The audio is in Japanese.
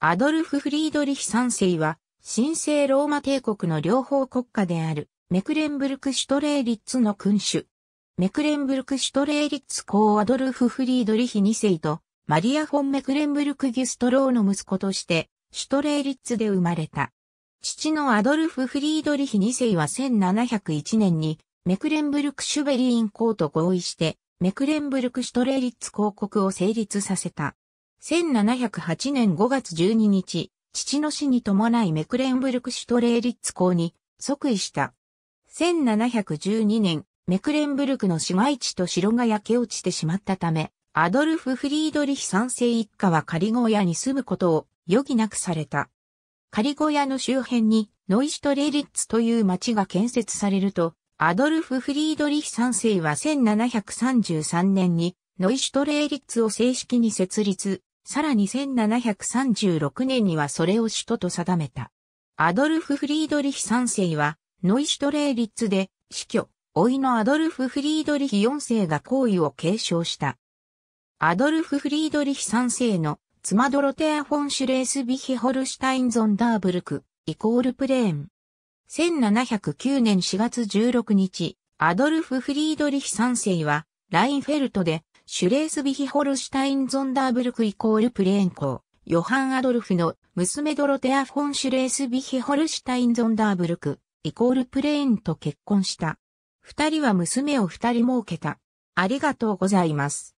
アドルフ・フリードリヒ三世は、神聖ローマ帝国の両方国家である、メクレンブルク・シュトレーリッツの君主。メクレンブルク・シュトレーリッツ公アドルフ・フリードリヒ2世と、マリア・フォン・メクレンブルク・ギュストローの息子として、シュトレーリッツで生まれた。父のアドルフ・フリードリヒ2世は1701年に、メクレンブルク・シュベリーン公と合意して、メクレンブルク・シュトレーリッツ公国を成立させた。1708年5月12日、父の死に伴いメクレンブルクシュトレーリッツ公に即位した。1712年、メクレンブルクの市街地と城が焼け落ちてしまったため、アドルフ・フリードリヒ三世一家は仮小屋に住むことを余儀なくされた。仮小屋の周辺にノイシュトレーリッツという町が建設されると、アドルフ・フリードリヒ三世は1733年にノイシュトレーリッツを正式に設立、さらに1736年にはそれを首都と定めた。アドルフ・フリードリヒ3世は、ノイシュトレーリッツで、死去、老いのアドルフ・フリードリヒ4世が行為を継承した。アドルフ・フリードリヒ3世の妻ドロテア・フォン・シュレース・ビヒ・ホルシュタイン・ゾンダーブルク、イコールプレーン。1709年4月16日、アドルフ・フリードリヒ3世は、ラインフェルトで、シュレースビヒホルシュタイン・ゾンダーブルクイコールプレーン校、ヨハン・アドルフの娘ドロテア・フォン・シュレースビヒホルシュタイン・ゾンダーブルクイコールプレーンと結婚した。二人は娘を二人設けた。ありがとうございます。